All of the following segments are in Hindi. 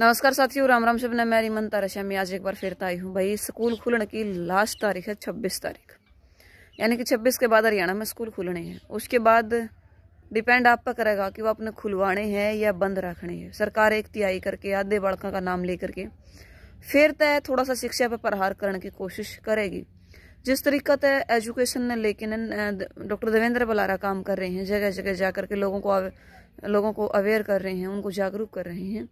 नमस्कार साथियों राम राम शबन मैं रिमन ताराशा मैं आज एक बार फिर आई हूँ भाई स्कूल खुलने की लास्ट तारीख है छब्बीस तारीख यानी कि छब्बीस के बाद हरियाणा में स्कूल खुलने हैं उसके बाद डिपेंड आप पर करेगा कि वो अपने खुलवाने हैं या बंद रखने हैं सरकार एक तिहाई करके आधे बालकों का नाम ले करके फिर तय थोड़ा सा शिक्षा पर प्रहार करने की कोशिश करेगी जिस तरीका तय एजुकेशन ने लेकिन डॉक्टर देवेंद्र बलारा काम कर रहे हैं जगह जगह जा के लोगों को लोगों को अवेयर कर रहे हैं उनको जागरूक कर रहे हैं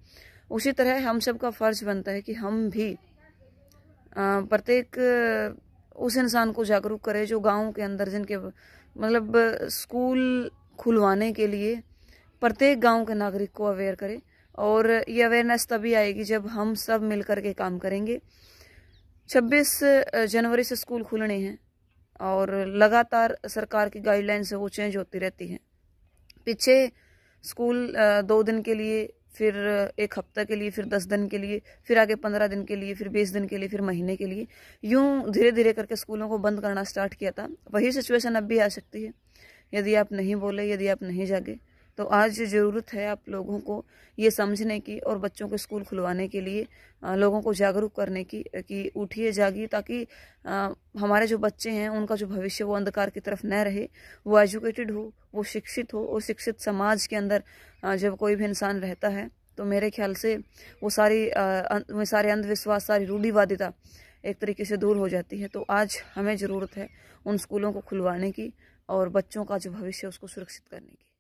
उसी तरह हम सब का फ़र्ज बनता है कि हम भी प्रत्येक उस इंसान को जागरूक करें जो गाँव के अंदर जिनके मतलब स्कूल खुलवाने के लिए प्रत्येक गांव के नागरिक को अवेयर करें और ये अवेयरनेस तभी आएगी जब हम सब मिल कर के काम करेंगे 26 जनवरी से स्कूल खुलने हैं और लगातार सरकार की गाइडलाइंस है वो चेंज होती रहती हैं पीछे स्कूल दो दिन के लिए फिर एक हफ्ता के लिए फिर दस दिन के लिए फिर आगे पंद्रह दिन के लिए फिर बीस दिन के लिए फिर महीने के लिए यूँ धीरे धीरे करके स्कूलों को बंद करना स्टार्ट किया था वही सिचुएशन अब भी आ सकती है यदि आप नहीं बोले यदि आप नहीं जागे तो आज ज़रूरत है आप लोगों को ये समझने की और बच्चों को स्कूल खुलवाने के लिए लोगों को जागरूक करने की कि उठिए जागिए ताकि हमारे जो बच्चे हैं उनका जो भविष्य वो अंधकार की तरफ न रहे वो एजुकेटेड हो वो शिक्षित हो और शिक्षित समाज के अंदर जब कोई भी इंसान रहता है तो मेरे ख्याल से वो सारी अं, वो सारे अंधविश्वास सारी रूढ़ीवादिता एक तरीके से दूर हो जाती है तो आज हमें ज़रूरत है उन स्कूलों को खुलवाने की और बच्चों का जो भविष्य है उसको सुरक्षित करने की